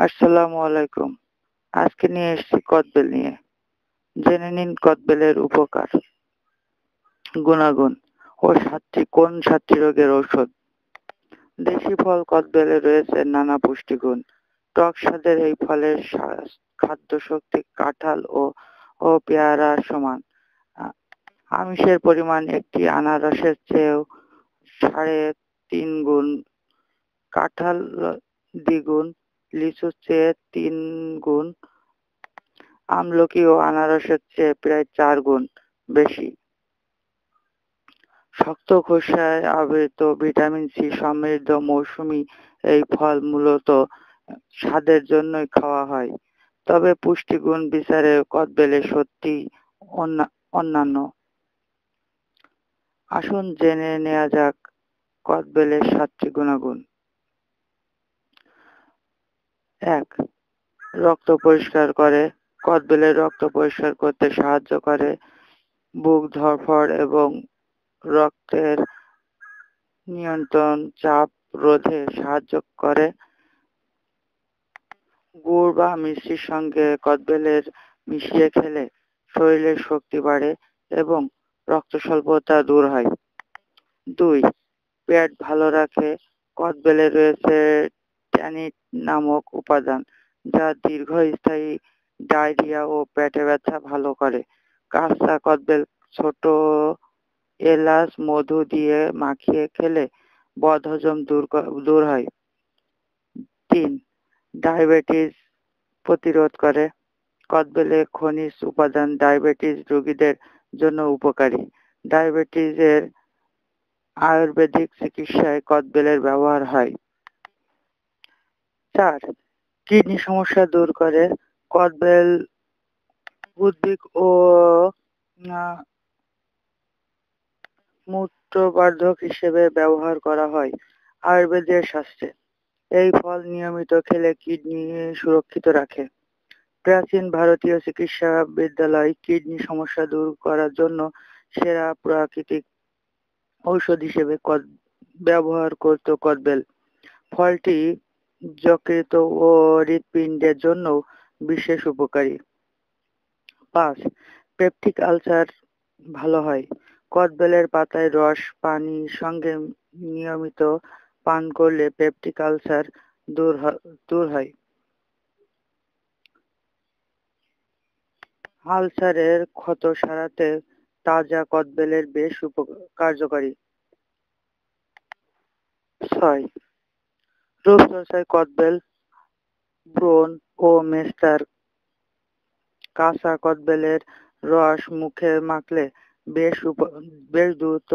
আসসালামু আলাইকুম আজকে নিয়ে এসছি কদবেল নিয়ে জেনে নিন কদবেলের উপকার গুণাগুণ ও সাতটি কোন সাতটি রোগের ঔষধ দেশি ফল কদবেলে রয়েছে নানা পুষ্টিগুণ টক স্বাদের এই ফলের খাদ্য শক্তি কাঁঠাল ও ও পেয়ারার সমান আমিষের পরিমাণ একটি আনারসের চেয়েও সাড়ে তিন গুণ কাঁঠাল দ্বিগুণ লিচুর চেয়ে তিন গুণ আমলকি ও আনারসের চেয়ে প্রায় চার গুণ বেশি শক্ত খোসায় আবৃত ভিটামিন সি সমৃদ্ধ মৌসুমি এই ফল মূলত স্বাদের জন্যই খাওয়া হয় তবে পুষ্টিগুণ বিচারে কদবেলে সত্যি অন্যান্য আসুন জেনে নেওয়া যাক কদবেলের সাতটি গুণাগুণ এক রক্ত পরিষ্কার করে কদবেলের রক্ত পরিষ্কার করতে সাহায্য করে বুক ধরফর এবং রক্তের নিয়ন্ত্রণ চাপ রোধে সাহায্য করে গুড় বা মিষ্টির সঙ্গে কদবেলের মিশিয়ে খেলে শরীরের শক্তি বাড়ে এবং রক্ত স্বল্পতা দূর হয় দুই পেট ভালো রাখে কদবেলে রয়েছে অ্যানিড নামক উপাদান যা দীর্ঘস্থায়ী ডায়রিয়া ও পেটে ব্যথা ভালো করে কাঁচা কদবেল ছোট এলাচ মধু দিয়ে মাখিয়ে খেলে বদহজম দূর দূর হয় তিন ডায়াবেটিস প্রতিরোধ করে কদবেলে খনিজ উপাদান ডায়াবেটিস রোগীদের জন্য উপকারী ডায়াবেটিসের আয়ুর্বেদিক চিকিৎসায় কদবেলের ব্যবহার হয় চার কিডনি সমস্যা দূর করে কদবেল উদ্ভিদ ও মূত্রবর্ধক হিসেবে ব্যবহার করা হয় আয়ুর্বেদের শাস্ত্রে এই ফল নিয়মিত খেলে কিডনি সুরক্ষিত রাখে প্রাচীন ভারতীয় চিকিৎসা বিদ্যালয় কিডনি সমস্যা দূর করার জন্য সেরা প্রাকৃতিক ঔষধ হিসেবে ব্যবহার করত কদবেল ফলটি যকৃত ও হৃৎপিণ্ডের জন্য বিশেষ উপকারী পাঁচ পেপটিক আলসার ভালো হয় কদবেলের পাতায় রস পানির সঙ্গে নিয়মিত পান করলে পেপটিক আলসার দূর দূর হয় আলসারের ক্ষত সারাতে তাজা কদবেলের বেশ উপ কার্যকারী ছয় Rosenstein, Cotbell, ব্রোন ও মেস্টার কাঁচা কদবেলের রস মুখে মাখলে বেশ উপ বেশ দ্রুত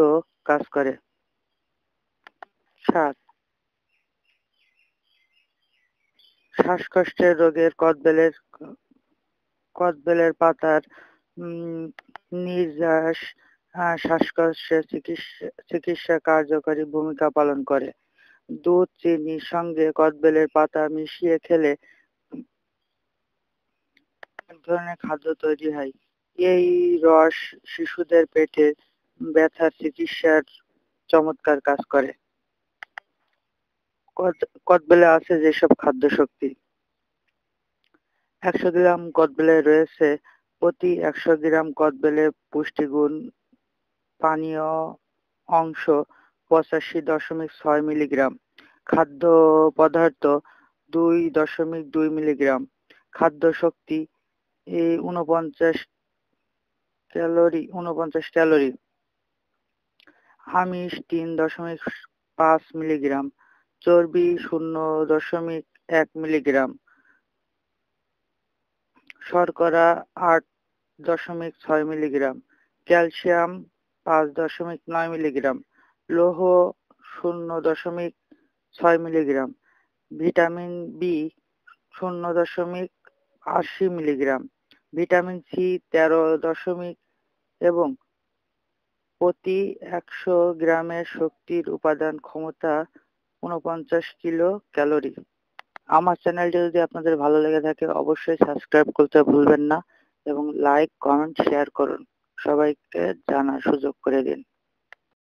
কাজ করে সাত শ্বাসকষ্টের রোগের কদবেলের কদবেলের পাতার নির্যাস শ্বাসকষ্টের চিকিৎসা চিকিৎসা কার্যকরী ভূমিকা পালন করে দুধ চিনির সঙ্গে কদবেলের পাতা মিশিয়ে খেলে এক ধরনের খাদ্য তৈরি হয় এই রস শিশুদের পেটে ব্যথার চিকিৎসার চমৎকার কাজ করে কদবেলে আছে যেসব খাদ্য শক্তি একশো গ্রাম কদবেলে রয়েছে প্রতি একশো গ্রাম কদবেলে পুষ্টিগুণ পানীয় অংশ পঁচাশি দশমিক ছয় মিলিগ্রাম খাদ্য পদার্থ দুই দশমিক দুই মিলিগ্রাম খাদ্য শক্তি উনপঞ্চাশ ক্যালোরি উনপঞ্চাশ ক্যালোরি আমিষ তিন দশমিক পাঁচ মিলিগ্রাম চর্বি শূন্য দশমিক এক মিলিগ্রাম শর্করা আট দশমিক ছয় মিলিগ্রাম ক্যালসিয়াম পাঁচ দশমিক নয় মিলিগ্রাম লৌহ শূন্য দশমিক ছয় মিলিগ্রাম ভিটামিন বি শূন্য দশমিক আশি মিলিগ্রাম ভিটামিন সি তেরো দশমিক এবং প্রতি একশো গ্রামের শক্তির উপাদান ক্ষমতা উনপঞ্চাশ কিলো ক্যালোরি আমার চ্যানেলটি যদি আপনাদের ভালো লেগে থাকে অবশ্যই সাবস্ক্রাইব করতে ভুলবেন না এবং লাইক কমেন্ট শেয়ার করুন সবাইকে জানার সুযোগ করে দিন